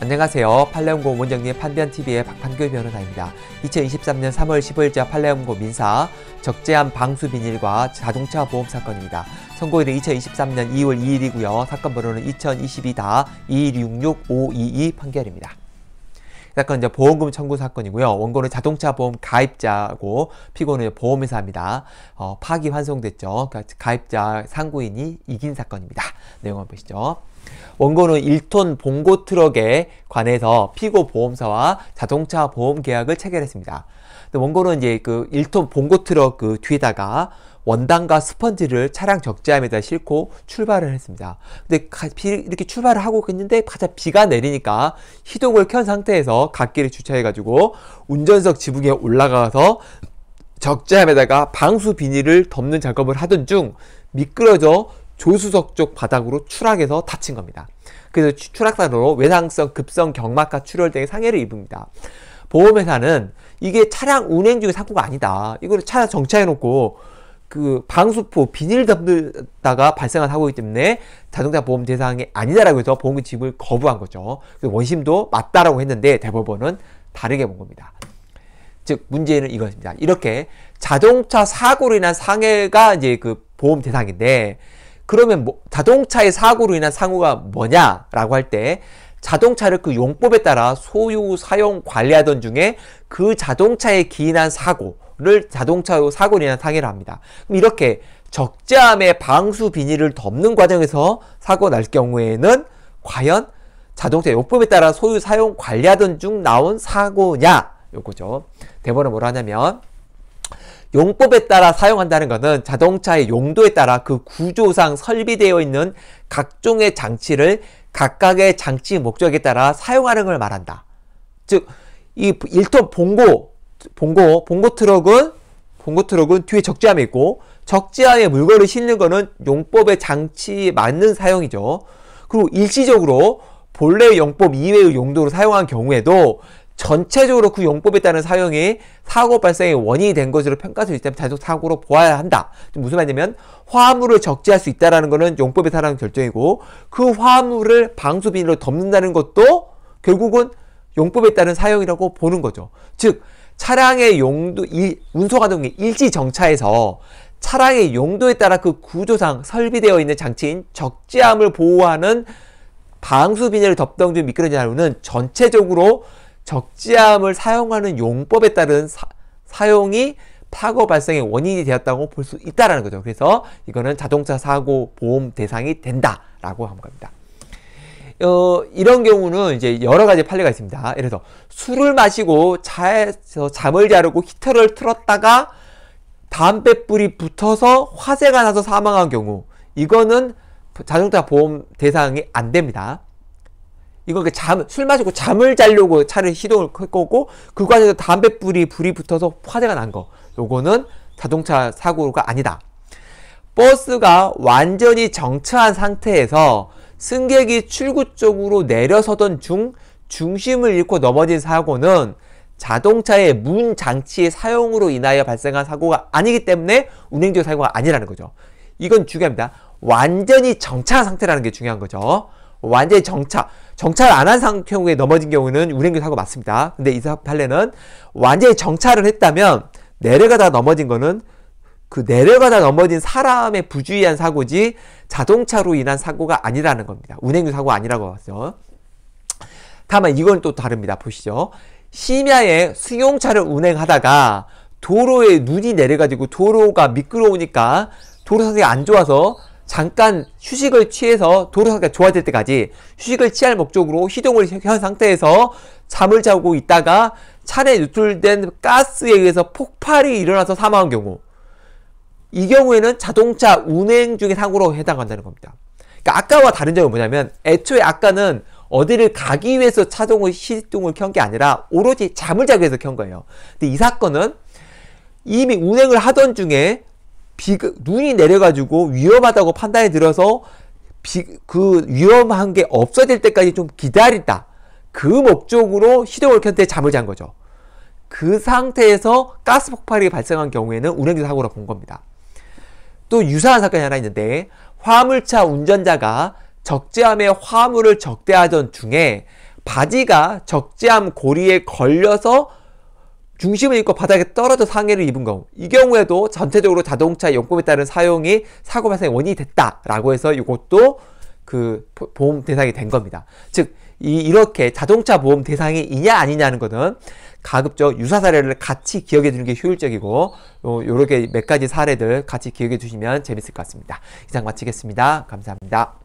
안녕하세요. 팔레온고 원장님 판변TV의 박판규 변호사입니다. 2023년 3월 15일자 팔레온고 민사 적재한 방수 비닐과 자동차 보험 사건입니다. 선고일은 2023년 2월 2일이고요. 사건 번호는 2022-2166-522 판결입니다. 사건 이제 보험금 청구 사건이고요. 원고는 자동차 보험 가입자고 피고는 보험회사입니다. 어, 파기 환송됐죠. 가입자 상고인이 이긴 사건입니다. 내용 한번 보시죠. 원고는 1톤 봉고 트럭에 관해서 피고 보험사와 자동차 보험 계약을 체결했습니다. 원고는 이제 그 1톤 봉고 트럭 그 뒤에다가 원단과 스펀지를 차량 적재함에다 싣고 출발을 했습니다. 근데 이렇게 출발을 하고 있는데 가자 비가 내리니까 시동을 켠 상태에서 갓길에 주차해가지고 운전석 지붕에 올라가서 적재함에다가 방수 비닐을 덮는 작업을 하던 중 미끄러져 조수석 쪽 바닥으로 추락해서 다친 겁니다. 그래서 추락사로 외상성 급성 경막하 출혈 등의 상해를 입습니다. 보험회사는 이게 차량 운행 중에 사고가 아니다. 이거를 차 정차해놓고 그 방수포 비닐 덮다가 발생한 사고이기 때문에 자동차 보험 대상이 아니다라고 해서 보험금 지급을 거부한 거죠. 원심도 맞다라고 했는데 대법원은 다르게 본 겁니다. 즉 문제는 이것입니다. 이렇게 자동차 사고로 인한 상해가 이제 그 보험 대상인데 그러면 뭐, 자동차의 사고로 인한 상호가 뭐냐라고 할 때 자동차를 그 용법에 따라 소유, 사용, 관리하던 중에 그 자동차에 기인한 사고를 자동차 사고로 인한 상해를 합니다. 그럼 이렇게 적재함의 방수 비닐을 덮는 과정에서 사고 날 경우에는 과연 자동차 용법에 따라 소유, 사용, 관리하던 중 나온 사고냐? 요거죠. 대번에 뭐라 하냐면 용법에 따라 사용한다는 것은 자동차의 용도에 따라 그 구조상 설비되어 있는 각종의 장치를 각각의 장치 목적에 따라 사용하는 걸 말한다. 즉, 이 1톤 봉고, 봉고, 봉고 트럭은, 봉고 트럭은 뒤에 적재함이 있고, 적재함에 물건을 싣는 것은 용법의 장치에 맞는 사용이죠. 그리고 일시적으로 본래 용법 이외의 용도로 사용한 경우에도 전체적으로 그 용법에 따른 사용이 사고 발생의 원인이 된 것으로 평가될 때문에 단속 사고로 보아야 한다. 무슨 말이냐면 화물을 합 적재할 수있다는 것은 용법에 따른 결정이고 그 화물을 합 방수 비닐로 덮는다는 것도 결국은 용법에 따른 사용이라고 보는 거죠. 즉 차량의 용도 운송하동게 일지 정차에서 차량의 용도에 따라 그 구조상 설비되어 있는 장치인 적재함을 보호하는 방수 비닐을 덮던 중 미끄러진 하루는 전체적으로 적지함을 사용하는 용법에 따른 사, 용이 사고 발생의 원인이 되었다고 볼 수 있다라는 거죠. 그래서 이거는 자동차 사고 보험 대상이 된다라고 한 겁니다. 어, 이런 경우는 이제 여러 가지 판례가 있습니다. 예를 들어 서 술을 마시고 차에서 잠을 자르고 히터를 틀었다가 담뱃불이 붙어서 화재가 나서 사망한 경우 이거는 자동차 보험 대상이 안 됩니다. 이걸 잠, 술 마시고 잠을 자려고 차를 시동을 끄고 그 과정에서 담뱃불이 불이 붙어서 화재가 난 거. 요거는 자동차 사고가 아니다. 버스가 완전히 정차한 상태에서 승객이 출구 쪽으로 내려서던 중 중심을 잃고 넘어진 사고는 자동차의 문 장치의 사용으로 인하여 발생한 사고가 아니기 때문에 운행중 사고가 아니라는 거죠. 이건 중요합니다. 완전히 정차한 상태라는 게 중요한 거죠. 완전히 정차, 정차를 안 한 상태에 넘어진 경우는 운행교 사고 맞습니다. 근데 이 판례는 완전히 정차를 했다면 내려가다 넘어진 거는 그 내려가다 넘어진 사람의 부주의한 사고지 자동차로 인한 사고가 아니라는 겁니다. 운행유 사고 아니라고 봤죠. 다만 이건 또 다릅니다. 보시죠. 심야에 승용차를 운행하다가 도로에 눈이 내려가지고 도로가 미끄러우니까 도로 상태가 안 좋아서 잠깐 휴식을 취해서 도로 상태가 좋아질 때까지 휴식을 취할 목적으로 시동을 켠 상태에서 잠을 자고 있다가 차에 누출된 가스에 의해서 폭발이 일어나서 사망한 경우 이 경우에는 자동차 운행 중의 사고로 해당한다는 겁니다. 그러니까 아까와 다른 점은 뭐냐면 애초에 아까는 어디를 가기 위해서 차동을 시동을 켠 게 아니라 오로지 잠을 자기 위해서 켠 거예요. 근데 이 사건은 이미 운행을 하던 중에 비 눈이 내려가지고 위험하다고 판단이 들어서 비, 그 위험한 게 없어질 때까지 좀기다리다그 목적으로 시동을 켠 때 잠을 잔 거죠. 그 상태에서 가스 폭발이 발생한 경우에는 운행주 사고로 본 겁니다. 또 유사한 사건이 하나 있는데 화물차 운전자가 적재함에 화물을 적대하던 중에 바지가 적재함 고리에 걸려서 중심을 잃고 바닥에 떨어져 상해를 입은 경우 이 경우에도 전체적으로 자동차 연금에 따른 사용이 사고 발생의 원인이 됐다라고 해서 이것도 그 보험 대상이 된 겁니다. 즉 이, 이렇게 자동차 보험 대상이 이냐 아니냐는 것은 가급적 유사 사례를 같이 기억해 두는 게 효율적이고 요렇게 몇 가지 사례들 같이 기억해 주시면 재밌을 것 같습니다. 이상 마치겠습니다. 감사합니다.